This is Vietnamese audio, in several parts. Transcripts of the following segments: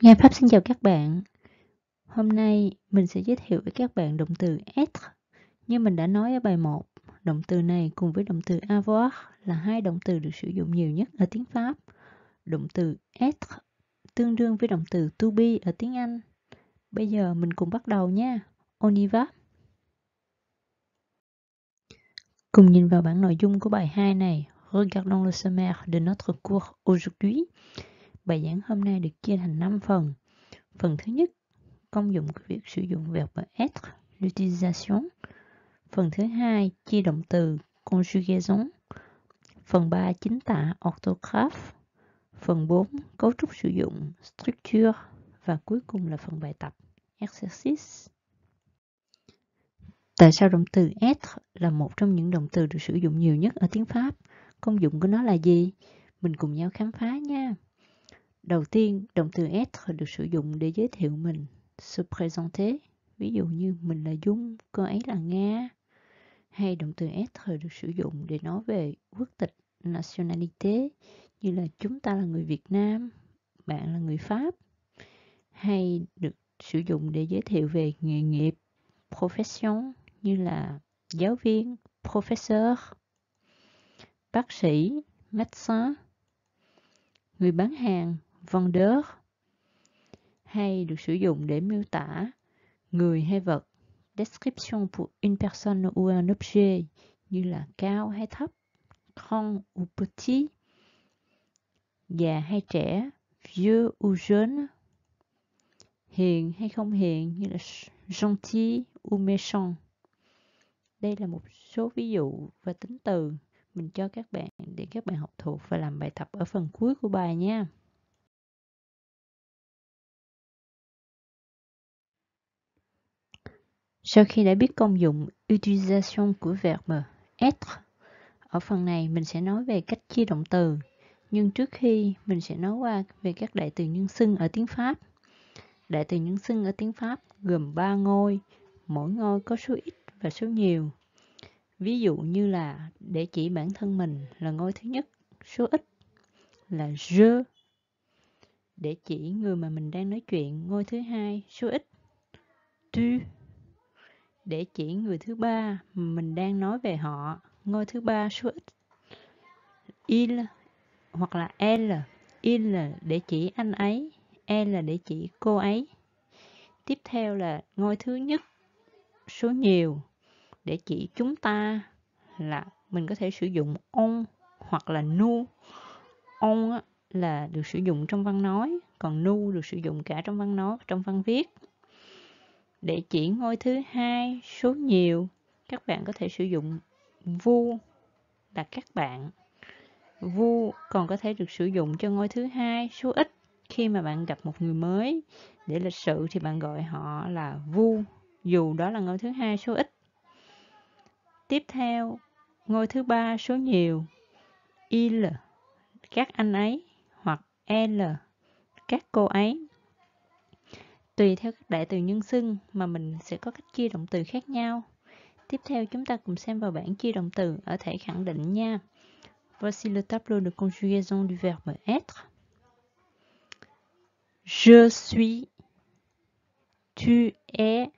Nghe Pháp xin chào các bạn. Hôm nay mình sẽ giới thiệu với các bạn động từ être. Như mình đã nói ở bài 1, động từ này cùng với động từ avoir là hai động từ được sử dụng nhiều nhất ở tiếng Pháp. Động từ être tương đương với động từ to be ở tiếng Anh. Bây giờ mình cùng bắt đầu nha. On y va. Cùng nhìn vào bản nội dung của bài 2 này. Regardons le sommaire de notre cours aujourd'hui. Bài giảng hôm nay được chia thành 5 phần. Phần thứ nhất, công dụng của việc sử dụng verb être, l'utilisation. Phần thứ hai, chia động từ, conjugaison. Phần 3, chính tả, (orthograph). Phần 4, cấu trúc sử dụng, structure. Và cuối cùng là phần bài tập, exercise. Tại sao động từ être là một trong những động từ được sử dụng nhiều nhất ở tiếng Pháp? Công dụng của nó là gì? Mình cùng nhau khám phá nha! Đầu tiên, động từ être được sử dụng để giới thiệu mình, se présenter, ví dụ như mình là Dung, cô ấy là Nga. Hay động từ être được sử dụng để nói về quốc tịch, nationalité, như là chúng ta là người Việt Nam, bạn là người Pháp. Hay được sử dụng để giới thiệu về nghề nghiệp, profession, như là giáo viên, professeur, bác sĩ, médecin, người bán hàng, vendeur hay được sử dụng để miêu tả người hay vật description pour une personne ou un objet như là cao hay thấp grand ou petit già hay trẻ vieux ou jeune hiền hay không hiền như là gentil ou méchant đây là một số ví dụ và tính từ mình cho các bạn để các bạn học thuộc và làm bài tập ở phần cuối của bài nha Sau khi đã biết công dụng (utilization) của verb être, ở phần này mình sẽ nói về cách chia động từ. Nhưng trước khi mình sẽ nói qua về các đại từ nhân xưng ở tiếng Pháp. Đại từ nhân xưng ở tiếng Pháp gồm 3 ngôi, mỗi ngôi có số ít và số nhiều. Ví dụ như là để chỉ bản thân mình là ngôi thứ nhất, số ít là je. Để chỉ người mà mình đang nói chuyện, ngôi thứ hai, số ít, tu để chỉ người thứ ba mình đang nói về họ ngôi thứ ba số ít il hoặc là l il là để chỉ anh ấy l là để chỉ cô ấy tiếp theo là ngôi thứ nhất số nhiều để chỉ chúng ta là mình có thể sử dụng on hoặc là nu on là được sử dụng trong văn nói còn nu được sử dụng cả trong văn nói trong văn viết để chỉ ngôi thứ hai số nhiều, các bạn có thể sử dụng vu là các bạn. Vu còn có thể được sử dụng cho ngôi thứ hai số ít khi mà bạn gặp một người mới. Để lịch sự thì bạn gọi họ là vu, dù đó là ngôi thứ hai số ít. Tiếp theo, ngôi thứ ba số nhiều, il, các anh ấy, hoặc l, các cô ấy. Tùy theo các đại từ nhân xưng mà mình sẽ có cách chia động từ khác nhau. Tiếp theo chúng ta cùng xem vào bảng chia động từ ở thể khẳng định nha. Voici le tableau de conjugaison du verbe être. Je suis, tu es,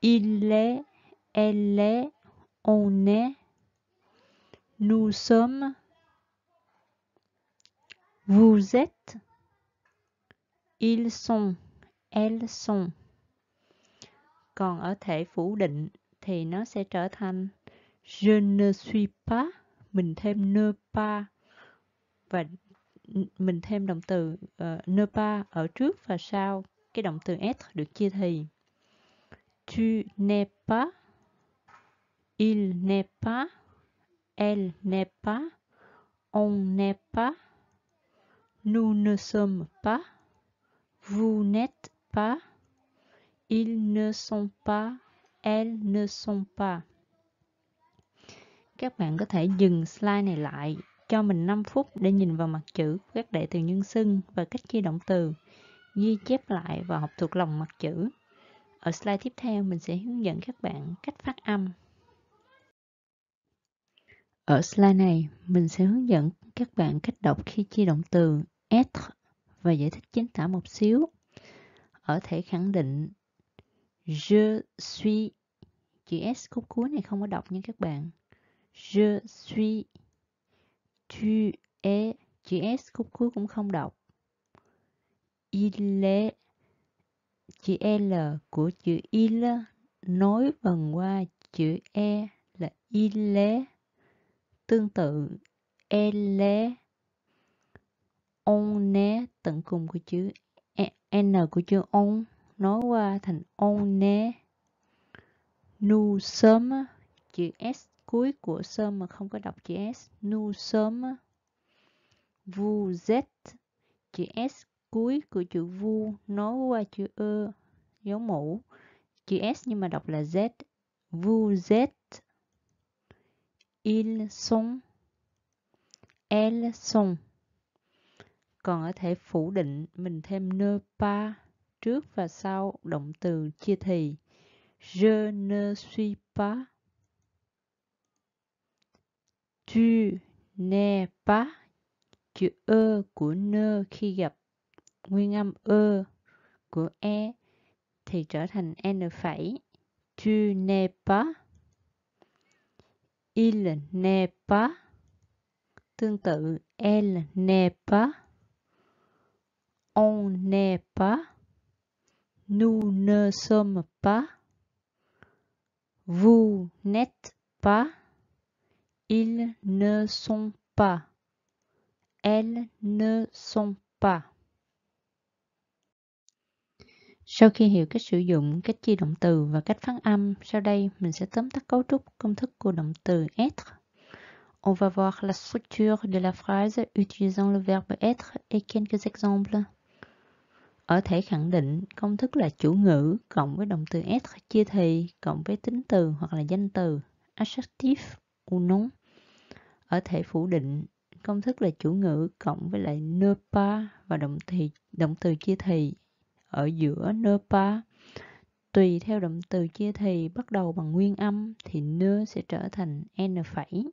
il est, elle est, on est, nous sommes, vous êtes, Ils sont, elles sont. Còn ở thể phủ định thì nó sẽ trở thành Je ne suis pas, mình thêm ne pas và mình thêm động từ uh, ne pas ở trước và sau cái động từ être được chia thì. Tu n'es pas, il n'est pas, elle n'est pas, on n'est pas, nous ne sommes pas. Vous n'êtes pas. Ils ne sont pas. Elles ne sont pas. Các bạn có thể dừng slide này lại, cho mình 5 phút để nhìn vào mặt chữ các đại từ nhân xưng và cách chia động từ, ghi chép lại và học thuộc lòng mặt chữ. Ở slide tiếp theo mình sẽ hướng dẫn các bạn cách phát âm. Ở slide này, mình sẽ hướng dẫn các bạn cách đọc khi chia động từ être và giải thích chính tả một xíu. Ở thể khẳng định Je suis chữ S khúc cuối này không có đọc nha các bạn. Je suis tu es chữ S khúc cuối cũng không đọc. Il est chữ L của chữ il nối vần qua chữ E là il est. Tương tự, elle on né tận cùng của chữ e, n của chữ on nói qua thành on né nu sớm chữ s cuối của sớm mà không có đọc chữ s nu sớm vu z chữ s cuối của chữ vu nói qua chữ ơ dấu mũ chữ s nhưng mà đọc là z vu z ils sont elles sont còn ở thể phủ định mình thêm ne pas trước và sau động từ chia thì je ne suis pas tu n'es pas chữ ơ của nơ khi gặp nguyên âm ơ của e thì trở thành n phẩy tu n'es pas il n'est pas tương tự elle n'est pas on n'est pas, nous ne sommes pas, vous n'êtes pas, ils ne sont pas, elles ne sont pas. Sau khi On va voir la structure de la phrase utilisant le verbe être et quelques exemples. Ở thể khẳng định, công thức là chủ ngữ cộng với động từ s chia thì cộng với tính từ hoặc là danh từ adjective ou Ở thể phủ định, công thức là chủ ngữ cộng với lại ne pas và động từ động từ chia thì ở giữa ne pas. Tùy theo động từ chia thì bắt đầu bằng nguyên âm thì ne sẽ trở thành n phẩy.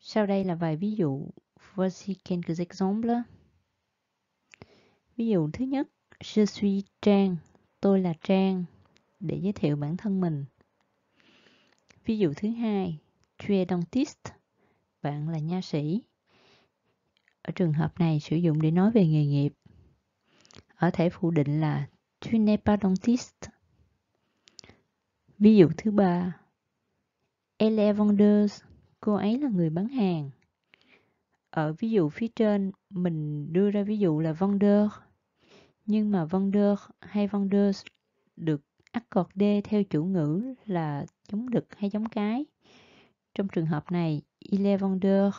Sau đây là vài ví dụ. Voici quelques exemples. Ví dụ thứ nhất, Je suis Trang, tôi là Trang, để giới thiệu bản thân mình. Ví dụ thứ hai, Tu es dentiste, bạn là nha sĩ. Ở trường hợp này sử dụng để nói về nghề nghiệp. Ở thể phụ định là Tu n'es pas dentiste. Ví dụ thứ ba, Elle est vendeuse, cô ấy là người bán hàng. Ở ví dụ phía trên, mình đưa ra ví dụ là vendeur nhưng mà Van Der hay Van Der được accordé theo chủ ngữ là chống đực hay chống cái. Trong trường hợp này, Il est vendeur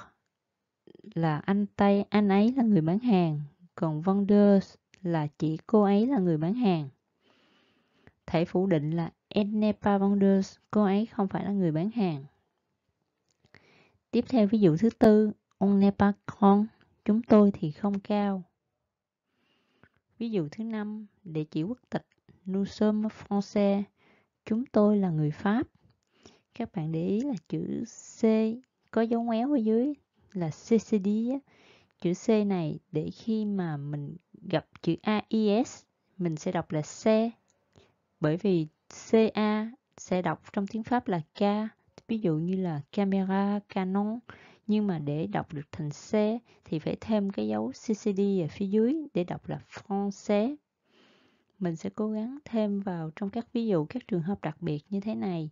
là anh Tây, anh ấy là người bán hàng, còn vendeur là chỉ cô ấy là người bán hàng. Thể phủ định là Elle n'est pas vendeuse, cô ấy không phải là người bán hàng. Tiếp theo ví dụ thứ tư, on n'est pas con, chúng tôi thì không cao. Ví dụ thứ năm, để chỉ quốc tịch Nous sommes français, chúng tôi là người Pháp. Các bạn để ý là chữ C có dấu ngoéo ở dưới là CCD. Chữ C này để khi mà mình gặp chữ AIS, mình sẽ đọc là C. Bởi vì CA sẽ đọc trong tiếng Pháp là K. Ví dụ như là camera, canon nhưng mà để đọc được thành C thì phải thêm cái dấu CCD ở phía dưới để đọc là français. Mình sẽ cố gắng thêm vào trong các ví dụ các trường hợp đặc biệt như thế này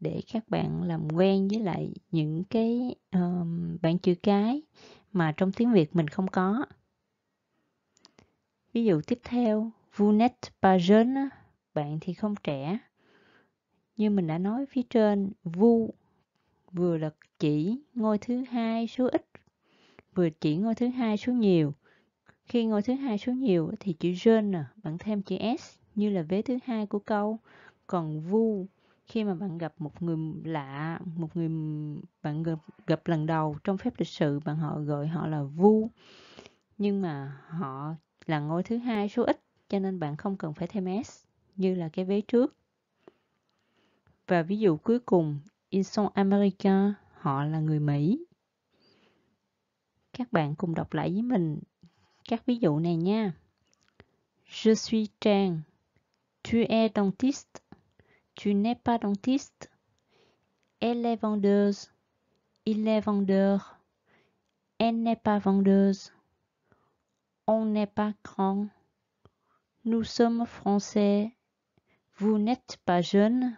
để các bạn làm quen với lại những cái um, bảng chữ cái mà trong tiếng Việt mình không có. Ví dụ tiếp theo, vous n'êtes pas jeune, bạn thì không trẻ. Như mình đã nói phía trên, vous vừa là chỉ ngôi thứ hai số ít vừa chỉ ngôi thứ hai số nhiều khi ngôi thứ hai số nhiều thì chữ jeune nè bạn thêm chữ s như là vế thứ hai của câu còn vu khi mà bạn gặp một người lạ một người bạn gặp, gặp lần đầu trong phép lịch sự bạn họ gọi họ là vu nhưng mà họ là ngôi thứ hai số ít cho nên bạn không cần phải thêm s như là cái vế trước và ví dụ cuối cùng ils sont américains, họ là người Mỹ. Các bạn cùng đọc lại với mình các ví dụ Je suis Trang. Tu es dentiste. Tu n'es pas dentiste. Elle est vendeuse. Il est vendeur. Elle n'est pas vendeuse. On n'est pas grand. Nous sommes français. Vous n'êtes pas jeune.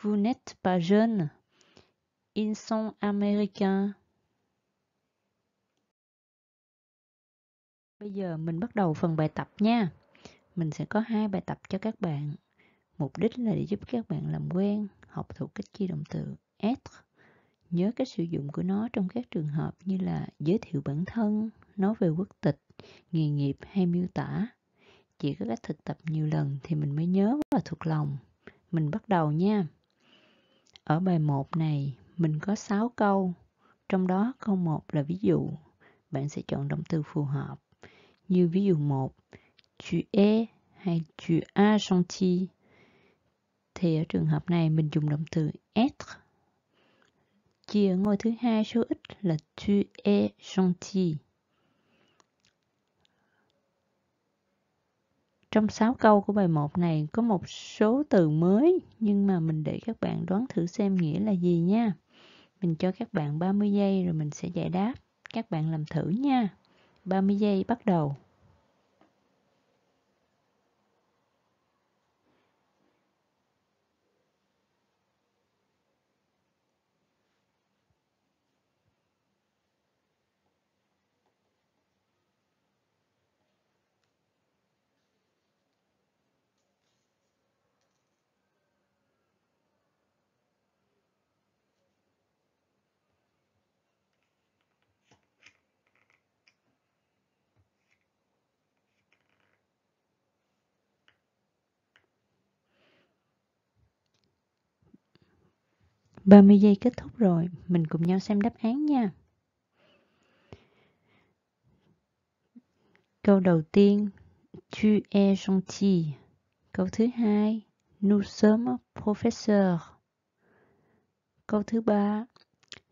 Vous n'êtes pas jeune. Ils sont américains. Bây giờ mình bắt đầu phần bài tập nha. Mình sẽ có hai bài tập cho các bạn. Mục đích là để giúp các bạn làm quen, học thuộc cách chia động từ être, nhớ cách sử dụng của nó trong các trường hợp như là giới thiệu bản thân, nói về quốc tịch, nghề nghiệp hay miêu tả. Chỉ có cách thực tập nhiều lần thì mình mới nhớ và thuộc lòng. Mình bắt đầu nha. Ở bài 1 này, mình có 6 câu, trong đó câu 1 là ví dụ. Bạn sẽ chọn động từ phù hợp. Như ví dụ 1, tu es hay tu as gentil. Thì ở trường hợp này mình dùng động từ être. Chia ở ngôi thứ hai số ít là tu es gentil. Trong 6 câu của bài 1 này có một số từ mới nhưng mà mình để các bạn đoán thử xem nghĩa là gì nha. Mình cho các bạn 30 giây rồi mình sẽ giải đáp. Các bạn làm thử nha. 30 giây bắt đầu. 30 giây kết thúc rồi, mình cùng nhau xem đáp án nha. Câu đầu tiên, tu es gentil. Câu thứ hai, nous sommes professeurs. Câu thứ ba,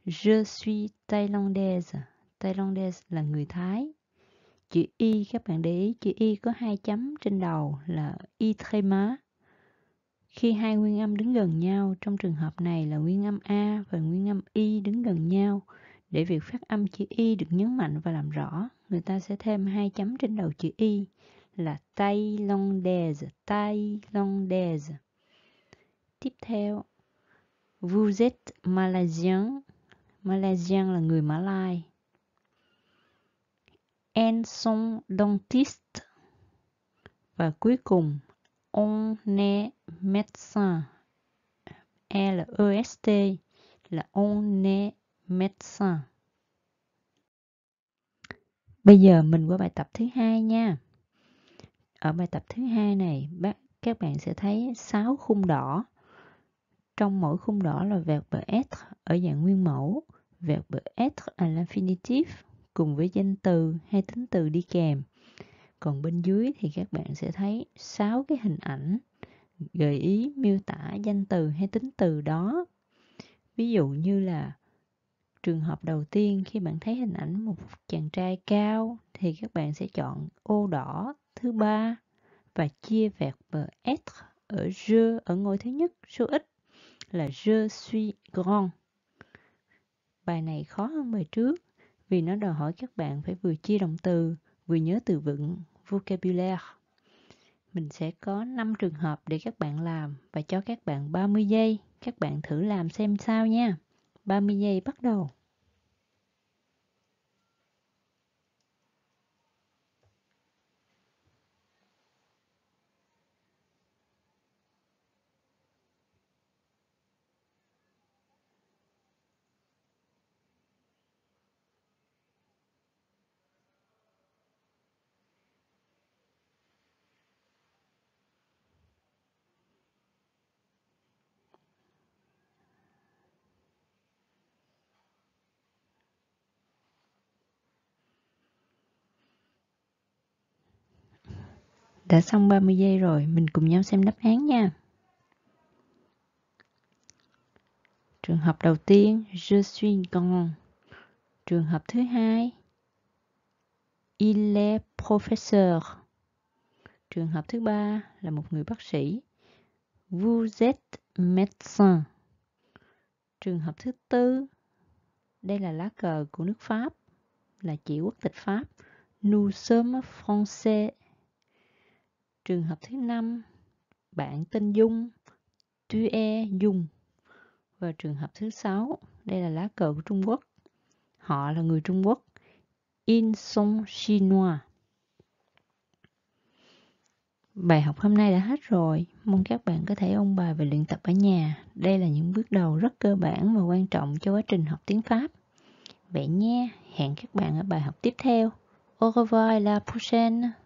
je suis thaïlandaise. Thaïlandaise là người Thái. Chữ Y, các bạn để ý, chữ Y có hai chấm trên đầu là Y Thái Má. Khi hai nguyên âm đứng gần nhau, trong trường hợp này là nguyên âm A và nguyên âm Y đứng gần nhau, để việc phát âm chữ Y được nhấn mạnh và làm rõ, người ta sẽ thêm hai chấm trên đầu chữ Y là Tay Tay Long Long Thaïlandaise. Tiếp theo, Vous êtes Malaisien, Malaisien là người Mã Lai. En son dentiste. Và cuối cùng on est médecin. L-E-S-T là on est médecin. Bây giờ mình qua bài tập thứ hai nha. Ở bài tập thứ hai này, bác các bạn sẽ thấy 6 khung đỏ. Trong mỗi khung đỏ là verbe être ở dạng nguyên mẫu, verbe être à l'infinitif cùng với danh từ hay tính từ đi kèm. Còn bên dưới thì các bạn sẽ thấy 6 cái hình ảnh gợi ý miêu tả danh từ hay tính từ đó. Ví dụ như là trường hợp đầu tiên khi bạn thấy hình ảnh một chàng trai cao thì các bạn sẽ chọn ô đỏ thứ ba và chia vẹt bờ s ở je ở ngôi thứ nhất số ít là je suis grand. Bài này khó hơn bài trước vì nó đòi hỏi các bạn phải vừa chia động từ, vừa nhớ từ vựng vocabulaire. Mình sẽ có 5 trường hợp để các bạn làm và cho các bạn 30 giây. Các bạn thử làm xem sao nha. 30 giây bắt đầu. Đã xong 30 giây rồi, mình cùng nhau xem đáp án nha. Trường hợp đầu tiên, je suis con. Trường hợp thứ hai, il est professeur. Trường hợp thứ ba là một người bác sĩ. Vous êtes médecin. Trường hợp thứ tư, đây là lá cờ của nước Pháp, là chỉ quốc tịch Pháp. Nous sommes français. Trường hợp thứ năm, bạn tên Dung, tu e Dung. Và trường hợp thứ sáu, đây là lá cờ của Trung Quốc. Họ là người Trung Quốc. In sont chinois. Bài học hôm nay đã hết rồi. Mong các bạn có thể ôn bài và luyện tập ở nhà. Đây là những bước đầu rất cơ bản và quan trọng cho quá trình học tiếng Pháp. Vậy nha, hẹn các bạn ở bài học tiếp theo. Au revoir la prochaine.